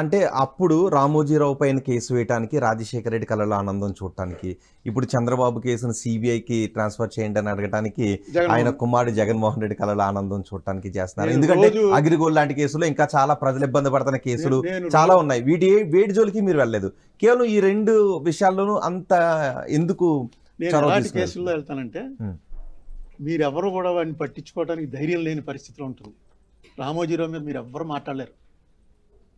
అంటే అప్పుడు రామోజీరావు పైన కేసు వేయడానికి రాజశేఖర రెడ్డి కళలో ఆనందం చూడటానికి ఇప్పుడు చంద్రబాబు కేసును సిబిఐకి ట్రాన్స్ఫర్ చేయండి అని అడగడానికి ఆయన కుమారుడు జగన్మోహన్ రెడ్డి కళలో ఆనందం చూడటానికి చేస్తున్నారు ఎందుకంటే అగ్రిగోల్డ్ లాంటి కేసులు ఇంకా చాలా ప్రజలు ఇబ్బంది పడుతున్న కేసులు చాలా ఉన్నాయి వీటి వేడి జోలికి మీరు వెళ్ళలేదు కేవలం ఈ రెండు విషయాల్లోనూ అంత ఎందుకు వెళ్తానంటే మీరెవరు కూడా వాడిని పట్టించుకోవడానికి ధైర్యం లేని పరిస్థితిలో ఉంటుంది రామోజీరావు మీద మీరు ఎవ్వరు మాట్లాడలేరు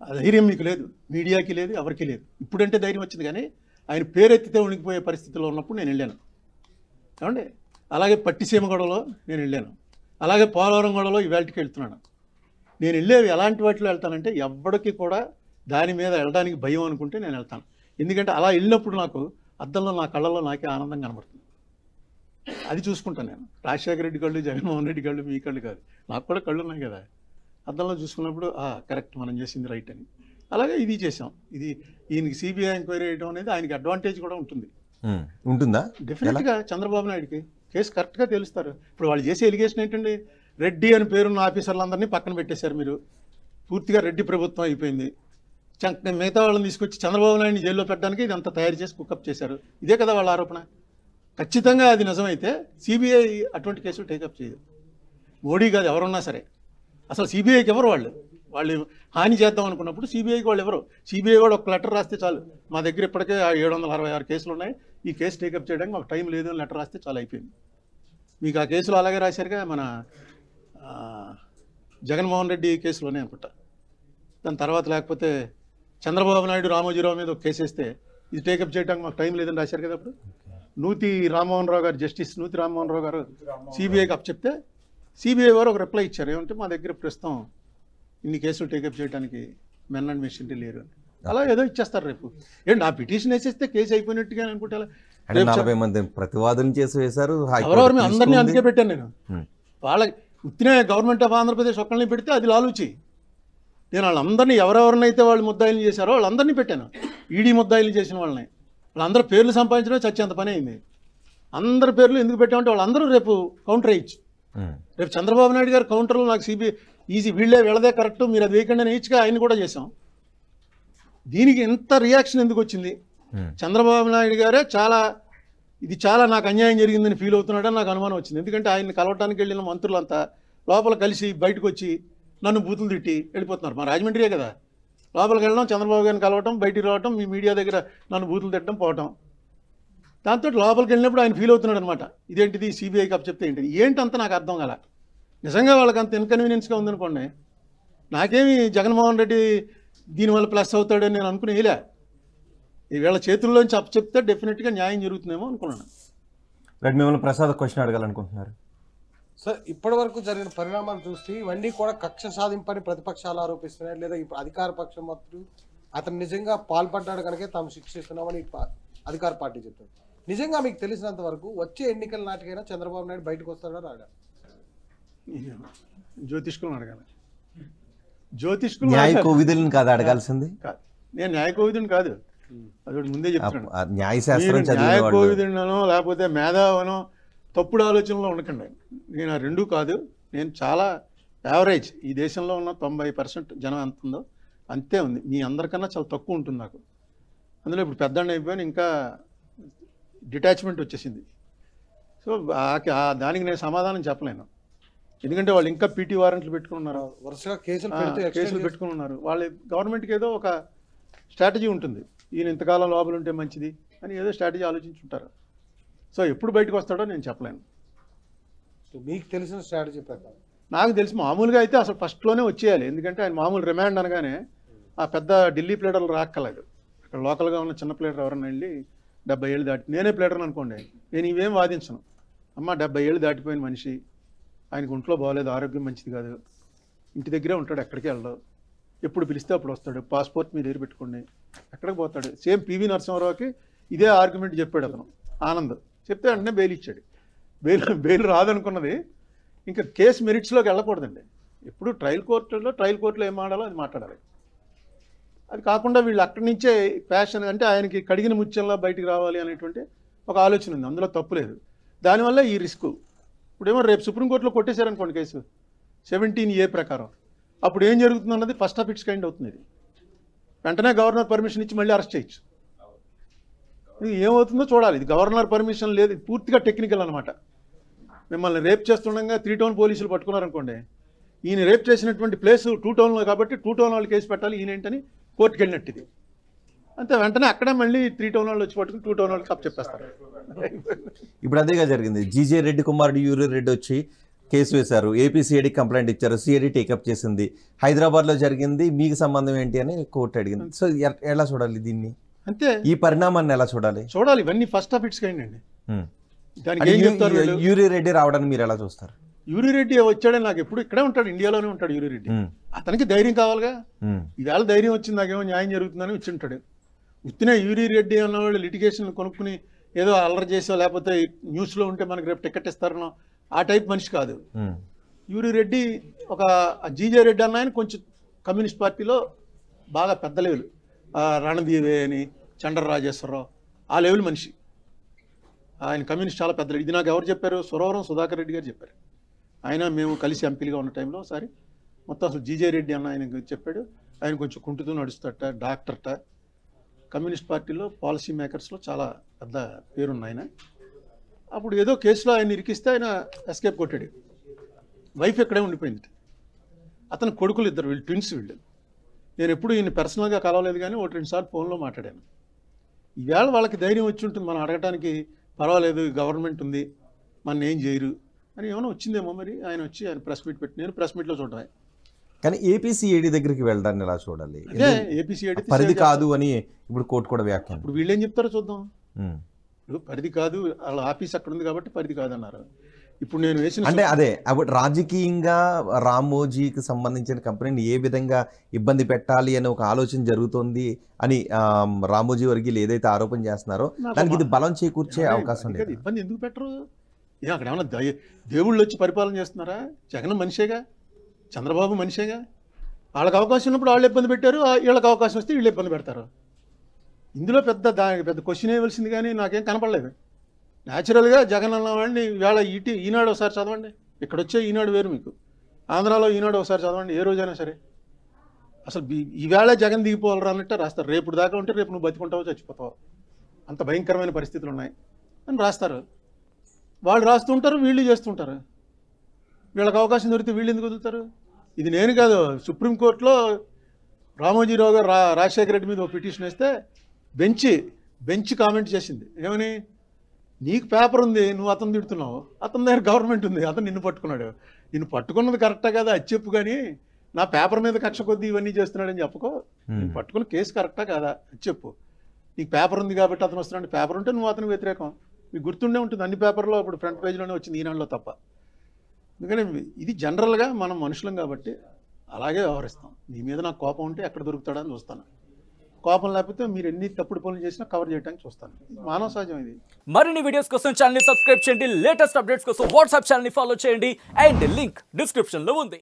ఆ ధైర్యం మీకు లేదు మీడియాకి లేదు ఎవరికి లేదు ఇప్పుడంటే ధైర్యం వచ్చింది కానీ ఆయన పేరెత్తితే ఉనికిపోయే పరిస్థితిలో ఉన్నప్పుడు నేను వెళ్ళాను ఏమండి అలాగే పట్టిసీమ గొడవలో నేను వెళ్ళాను అలాగే పోలవరం గొడవలో ఇవాళకి వెళ్తున్నాను నేను వెళ్ళేవి ఎలాంటి వాటిలో వెళ్తానంటే ఎవరికి కూడా దాని మీద వెళ్ళడానికి భయం అనుకుంటే నేను వెళ్తాను ఎందుకంటే అలా వెళ్ళినప్పుడు నాకు అద్దంలో నా కళ్ళల్లో నాకే ఆనందం కనబడుతుంది అది చూసుకుంటాను నేను రాజశేఖర రెడ్డి కళ్ళు జగన్మోహన్ రెడ్డి కళ్ళు మీ కళ్ళు కాదు నాకు కూడా కళ్ళు ఉన్నాయి కదా అర్థంలో చూసుకున్నప్పుడు కరెక్ట్ మనం చేసింది రైట్ అని అలాగే ఇది చేసాం ఇది ఈయనకి సిబిఐ ఎంక్వైరీ వేయడం అనేది ఆయనకి అడ్వాంటేజ్ కూడా ఉంటుంది ఉంటుందా డెఫినెట్గా చంద్రబాబు నాయుడికి కేసు కరెక్ట్గా తెలుస్తారు ఇప్పుడు వాళ్ళు చేసే ఎలిగేషన్ ఏంటండి రెడ్డి అని పేరున్న ఆఫీసర్లందరినీ పక్కన పెట్టేశారు మీరు పూర్తిగా రెడ్డి ప్రభుత్వం అయిపోయింది మిగతా వాళ్ళని తీసుకొచ్చి చంద్రబాబు నాయుడిని జైల్లో పెట్టడానికి ఇదంతా తయారు చేసి కుకప్ చేశారు ఇదే కదా వాళ్ళ ఆరోపణ ఖచ్చితంగా అది నిజమైతే సిబిఐ అటువంటి కేసులు టేకప్ చేయదు మోడీ కాదు ఎవరున్నా సరే అసలు సిబిఐకి ఎవరు వాళ్ళు వాళ్ళు హాని చేద్దాం అనుకున్నప్పుడు సిబిఐకి వాళ్ళు ఎవరు సిబిఐ కూడా ఒక లెటర్ రాస్తే చాలు మా దగ్గర ఇప్పటికే ఏడు వందల అరవై ఆరు కేసులు ఉన్నాయి ఈ కేసు టేకప్ చేయడానికి మాకు టైం లేదు అని లెటర్ రాస్తే చాలా అయిపోయింది మీకు ఆ కేసులు అలాగే రాశారుగా మన జగన్మోహన్ రెడ్డి కేసులోనే అనుకుంటా దాని తర్వాత లేకపోతే చంద్రబాబు నాయుడు రామోజీరావు మీద ఒక కేసు వేస్తే ఇది టేకప్ చేయడానికి మాకు టైం లేదని రాశారు కదా అప్పుడు నూతి రామ్మోహన్ రావు గారు జస్టిస్ నూతి రామ్మోహన్ రావు గారు సిబిఐకి అప్ చెప్తే సిబిఐ వారు ఒక రిప్లై ఇచ్చారు ఏమంటే మా దగ్గర ప్రస్తుతం ఇన్ని కేసులు టేకప్ చేయడానికి మెన్ అండ్ మెషిన్ లేరు అని అలా ఏదో ఇచ్చేస్తారు రేపు ఏంటి నా పిటిషన్ వేసేస్తే కేసు అయిపోయినట్టుగా అనుకుంటే ప్రతివాదం చేసి వేశారు అందరినీ అందుకే పెట్టాను నేను వాళ్ళ ఉత్తినే గవర్నమెంట్ ఆఫ్ ఆంధ్రప్రదేశ్ ఒక్కళ్ళని పెడితే అది లాలూచి నేను వాళ్ళందరినీ ఎవరెవరినైతే వాళ్ళు ముద్దాయిలు చేశారో వాళ్ళందరినీ పెట్టాను ఈడీ ముద్దాయిలు చేసిన వాళ్ళని వాళ్ళందరూ పేర్లు సంపాదించడం చచ్చేంత పని అయింది అందరి పేర్లు ఎందుకు పెట్టామంటే వాళ్ళందరూ రేపు కౌంటర్ అయ్యచ్చు రేపు చంద్రబాబు నాయుడు గారు కౌంటర్లో నాకు సిబిఐ ఈజీ వీళ్ళే వెళ్ళదే కరెక్ట్ మీరు అది వేయకుండా నేర్చుగా ఆయన కూడా చేశాం దీనికి ఎంత రియాక్షన్ ఎందుకు వచ్చింది చంద్రబాబు నాయుడు గారే చాలా ఇది చాలా నాకు అన్యాయం జరిగిందని ఫీల్ అవుతున్నాడని నాకు అనుమానం వచ్చింది ఎందుకంటే ఆయన్ని కలవటానికి వెళ్ళిన మంత్రులంతా లోపల కలిసి బయటకు వచ్చి నన్ను బూతులు తిట్టి వెళ్ళిపోతున్నారు మా రాజమండ్రియే కదా లోపలికి వెళ్ళడం చంద్రబాబు గారిని కలవటం బయటికి రావటం మీ మీడియా దగ్గర నన్ను బూతులు తిట్టడం పోవటం దాంతో లోపలికి వెళ్ళినప్పుడు ఆయన ఫీల్ అవుతున్నాడు అనమాట ఇదేంటిది సిబిఐ కప్ చెప్తే ఏంటి ఏంటంత నాకు అర్థం కల నిజంగా వాళ్ళకి అంత ఇన్కన్వీనియన్స్గా ఉందనుకోండి నాకేమి జగన్మోహన్ రెడ్డి దీనివల్ల ప్లస్ అవుతాడని నేను అనుకునేలే ఈవేళ చేతుల్లోంచి అప్ చెప్తే డెఫినెట్గా న్యాయం జరుగుతుందేమో అనుకున్నాను రెడ్ మిమ్మల్ని ప్రసాద్ క్వశ్చన్ అడగాలనుకుంటున్నారు సార్ ఇప్పటివరకు జరిగిన పరిణామాలు చూస్తే ఇవన్నీ కూడా కక్ష సాధింపని ప్రతిపక్షాలు ఆరోపిస్తున్నాయి లేదా ఇప్పుడు అధికార పక్షం అతను నిజంగా పాల్పడ్డాడు కనుక తాము శిక్షిస్తున్నామని అధికార పార్టీ చెప్తారు నిజంగా మీకు తెలిసినంత వరకు వచ్చే ఎన్నికల నాటికైనా చంద్రబాబు నాయుడు బయటకు వస్తాడా రాడా జ్యోతిష్కులను అడగాలి జ్యోతిష్కులు న్యాయ కోవిధులను కాదు అడగాల్సింది నేను న్యాయ కోవిధుని కాదు అది ముందే చెప్తాను న్యాయశాస్త్రం న్యాయ లేకపోతే మేధావనో తప్పుడు ఆలోచనలో ఉండకండి నేను ఆ రెండూ కాదు నేను చాలా యావరేజ్ ఈ దేశంలో ఉన్న తొంభై పర్సెంట్ జనం ఎంత ఉందో అంతే ఉంది మీ అందరికన్నా చాలా తక్కువ ఉంటుంది నాకు అందులో ఇప్పుడు పెద్ద అయిపోయాను ఇంకా డిటాచ్మెంట్ వచ్చేసింది సో దానికి నేను సమాధానం చెప్పలేను ఎందుకంటే వాళ్ళు ఇంకా పీటీ వారెంట్లు పెట్టుకుని ఉన్నారు వరుసగా కేసులు కేసులు పెట్టుకుని ఉన్నారు వాళ్ళ గవర్నమెంట్కి ఏదో ఒక స్ట్రాటజీ ఉంటుంది ఈయన ఇంతకాలం లోపల ఉంటే మంచిది అని ఏదో స్ట్రాటజీ ఆలోచించుంటారు సో ఎప్పుడు బయటకు వస్తాడో నేను చెప్పలేను మీకు తెలిసిన స్ట్రాటజీ ప్రకారం నాకు తెలిసి మామూలుగా అయితే అసలు ఫస్ట్లోనే వచ్చేయాలి ఎందుకంటే ఆయన మామూలు రిమాండ్ అనగానే ఆ పెద్ద ఢిల్లీ ప్లేడర్లు రాక్కలేదు అక్కడ లోకల్గా ఉన్న చిన్న ప్లేడర్ ఎవరైనా వెళ్ళి డెబ్బై ఏళ్ళు దాటి నేనే ప్లేటర్ని అనుకోండి నేను ఇవేం వాదించను అమ్మ డెబ్బై ఏళ్ళు దాటిపోయిన మనిషి ఆయనకు ఒంట్లో బాగోలేదు ఆరోగ్యం మంచిది కాదు ఇంటి దగ్గరే ఉంటాడు ఎక్కడికి వెళ్ళడు ఎప్పుడు పిలిస్తే అప్పుడు వస్తాడు పాస్పోర్ట్ మీ దగ్గర పెట్టుకోండి ఎక్కడికి పోతాడు సేమ్ పివి నరసింహారావుకి ఇదే ఆర్గ్యుమెంట్ చెప్పాడు అతను ఆనంద్ చెప్తే వెంటనే బెయిల్ ఇచ్చాడు బెయిల్ బెయిల్ రాదనుకున్నది ఇంకా కేసు మెరిట్స్లోకి వెళ్ళకూడదండి ఎప్పుడు ట్రయల్ కోర్టులో ట్రయల్ కోర్టులో ఏం ఆడాలో అది మాట్లాడాలి అది కాకుండా వీళ్ళు అక్కడి నుంచే ప్యాషన్ అంటే ఆయనకి కడిగిన ముత్యంలో బయటికి రావాలి అనేటువంటి ఒక ఆలోచన ఉంది అందులో తప్పులేదు దానివల్ల ఈ రిస్క్ ఇప్పుడేమో రేపు సుప్రీంకోర్టులో కొట్టేశారనుకోండి కేసు సెవెంటీన్ ఏ ప్రకారం అప్పుడు ఏం జరుగుతుంది అన్నది ఫస్ట్ ఆఫ్ ఇట్స్ కైండ్ అవుతుంది ఇది వెంటనే గవర్నర్ పర్మిషన్ ఇచ్చి మళ్ళీ అరెస్ట్ చేయొచ్చు ఇది ఏమవుతుందో చూడాలి ఇది గవర్నర్ పర్మిషన్ లేదు పూర్తిగా టెక్నికల్ అనమాట మిమ్మల్ని రేప్ చేస్తుండగా త్రీ టౌన్ పోలీసులు పట్టుకున్నారనుకోండి ఈయన రేప్ చేసినటువంటి ప్లేస్ టూ టౌన్లో కాబట్టి టూ టౌన్ వాళ్ళు కేసు పెట్టాలి ఈయనేంటని కోర్టుకి వెళ్ళినట్టుది అంతే వెంటనే అక్కడ మళ్ళీ త్రీ టౌన్ వాళ్ళు వచ్చి పట్టుకుని టూ టౌన్ వాళ్ళకి చెప్పేస్తారు ఇప్పుడు అదేగా జరిగింది జీజే రెడ్డి కుమారుడు యూరి రెడ్డి వచ్చి కేసు వేశారు ఏపీసీఐడి కంప్లైంట్ ఇచ్చారు సిఐడి టేకప్ చేసింది హైదరాబాద్లో జరిగింది మీకు సంబంధం ఏంటి అని కోర్టు అడిగింది సో ఎలా చూడాలి దీన్ని అంతే ఈ పరిణామాన్ని ఎలా చూడాలి చూడాలి ఇవన్నీ ఫస్ట్ ఆఫ్ ఇట్స్ అండి యూరి రెడ్డి రావడానికి మీరు ఎలా చూస్తారు యూరిరెడ్డి వచ్చాడని నాకు ఎప్పుడు ఇక్కడే ఉంటాడు ఇండియాలోనే ఉంటాడు యూరిరెడ్డి అతనికి ధైర్యం కావాలిగా ఇవాళ ధైర్యం వచ్చింది నాకేమో న్యాయం జరుగుతుందని వచ్చి ఉంటాడు యూరి యూరిరెడ్డి అన్నవాళ్ళు లిటిగేషన్ కొనుక్కుని ఏదో అల్లరి చేసో లేకపోతే న్యూస్లో ఉంటే మనకు రేపు టికెట్ ఇస్తారనో ఆ టైప్ మనిషి కాదు యూరి రెడ్డి ఒక జీజే రెడ్డి అన్న ఆయన కొంచెం కమ్యూనిస్ట్ పార్టీలో బాగా పెద్ద లెవెల్ రణదీవే అని చండ్ర రాజేశ్వరరావు ఆ లెవెల్ మనిషి ఆయన కమ్యూనిస్ట్ చాలా పెద్ద ఇది నాకు ఎవరు చెప్పారు సురవరం సుధాకర్ రెడ్డి గారు చెప్పారు ఆయన మేము కలిసి ఎంపీలుగా ఉన్న టైంలో ఒకసారి మొత్తం అసలు జీజే రెడ్డి అన్న ఆయన చెప్పాడు ఆయన కొంచెం కుంటుతూ నడుస్తాట డాక్టర్ట కమ్యూనిస్ట్ పార్టీలో పాలసీ మేకర్స్లో చాలా పెద్ద పేరున్న ఆయన అప్పుడు ఏదో కేసులో ఆయన ఇరికిస్తే ఆయన ఎస్కేప్ కొట్టాడు వైఫ్ ఎక్కడే ఉండిపోయింది అతని కొడుకులు ఇద్దరు వీళ్ళు ట్విన్స్ వీళ్ళు నేను ఎప్పుడు ఈయన పర్సనల్గా కలవలేదు కానీ ఒకటి రెండుసార్లు ఫోన్లో మాట్లాడాను ఈవేళ వాళ్ళకి ధైర్యం వచ్చి ఉంటుంది మనం అడగటానికి పర్వాలేదు గవర్నమెంట్ ఉంది మన ఏం చేయరు అని ఏమైనా వచ్చిందేమో మరి ఆయన వచ్చి ఆయన ప్రెస్ మీట్ పెట్టి నేను ప్రెస్ మీట్లో చూడాలి కానీ ఏపీసీఏడి దగ్గరికి వెళ్ళడాన్ని ఎలా చూడాలి అదే ఏపీసీఐడి పరిధి కాదు అని ఇప్పుడు కోర్టు కూడా వ్యాఖ్యానం ఇప్పుడు వీళ్ళు ఏం చెప్తారో చూద్దాం ఇప్పుడు పరిధి కాదు వాళ్ళ ఆఫీస్ అక్కడ ఉంది కాబట్టి పరిధి కాదన్నారు ఇప్పుడు నేను వేసిన అంటే అదే అప్పుడు రాజకీయంగా రామోజీకి సంబంధించిన కంపెనీని ఏ విధంగా ఇబ్బంది పెట్టాలి అనే ఒక ఆలోచన జరుగుతోంది అని రామోజీ వర్గీయులు ఏదైతే ఆరోపణ చేస్తున్నారో దానికి ఇది బలం చేకూర్చే అవకాశం లేదు ఇబ్బంది ఎందుకు పెట్టరు ఏ అక్కడ ఏమన్నా దయ దేవుళ్ళు వచ్చి పరిపాలన చేస్తున్నారా జగన్ మనిషేగా చంద్రబాబు మనిషేగా వాళ్ళకి అవకాశం ఉన్నప్పుడు వాళ్ళు ఇబ్బంది పెట్టారు వీళ్ళకి అవకాశం వస్తే వీళ్ళు ఇబ్బంది పెడతారు ఇందులో పెద్ద దానికి పెద్ద క్వశ్చన్ వేయవలసింది కానీ నాకేం కనపడలేదు న్యాచురల్గా జగన్ అన్నవాడిని వేళ ఇటు ఈనాడు ఒకసారి చదవండి ఇక్కడ వచ్చే ఈనాడు వేరు మీకు ఆంధ్రాలో ఈనాడు ఒకసారి చదవండి ఏ రోజైనా సరే అసలు ఈవేళ జగన్ దిగిపోవాలరా అన్నట్టే రాస్తారు రేపు దాకా ఉంటే రేపు నువ్వు బతికుంటావు చచ్చిపోతావు అంత భయంకరమైన పరిస్థితులు ఉన్నాయి అని రాస్తారు వాళ్ళు రాస్తుంటారు వీళ్ళు చేస్తుంటారు వీళ్ళకి అవకాశం దొరికితే వీళ్ళు ఎందుకు వదులుతారు ఇది నేను కాదు సుప్రీంకోర్టులో రామోజీరావు గారు రా రాజశేఖర రెడ్డి మీద ఒక పిటిషన్ వేస్తే బెంచి బెంచ్ కామెంట్ చేసింది ఏమని నీకు పేపర్ ఉంది నువ్వు అతను తిడుతున్నావు అతని దగ్గర గవర్నమెంట్ ఉంది అతను నిన్ను పట్టుకున్నాడు నిన్ను పట్టుకున్నది కరెక్టా కదా అది చెప్పు కానీ నా పేపర్ మీద కక్ష కొద్దీ ఇవన్నీ చేస్తున్నాడని చెప్పుకో నేను పట్టుకున్న కేసు కరెక్టా కదా అది చెప్పు నీకు పేపర్ ఉంది కాబట్టి అతను వస్తున్నాడు పేపర్ ఉంటే నువ్వు అతను వ్యతిరేకం మీకు గుర్తుండే ఉంటుంది అన్ని పేపర్లో అప్పుడు ఫ్రంట్ పేజ్లోనే వచ్చింది ఈనాడులో తప్ప ఎందుకంటే ఇది జనరల్గా మనం మనుషులం కాబట్టి అలాగే వ్యవహరిస్తాం నీ మీద నాకు కోపం ఉంటే ఎక్కడ దొరుకుతాడా అని చూస్తాను కోపం లేకపోతే మీరు ఎన్ని తప్పుడు పనులు చేసినా కవర్ చేయడానికి చూస్తాను మానవ సహజం ఇది మరిన్ని వీడియోస్ కోసం ఛానల్ని సబ్స్క్రైబ్ చేయండి లేటెస్ట్ అప్డేట్స్ కోసం వాట్సాప్ ఛానల్ని ఫాలో చేయండి అండ్ లింక్ డిస్క్రిప్షన్లో ఉంది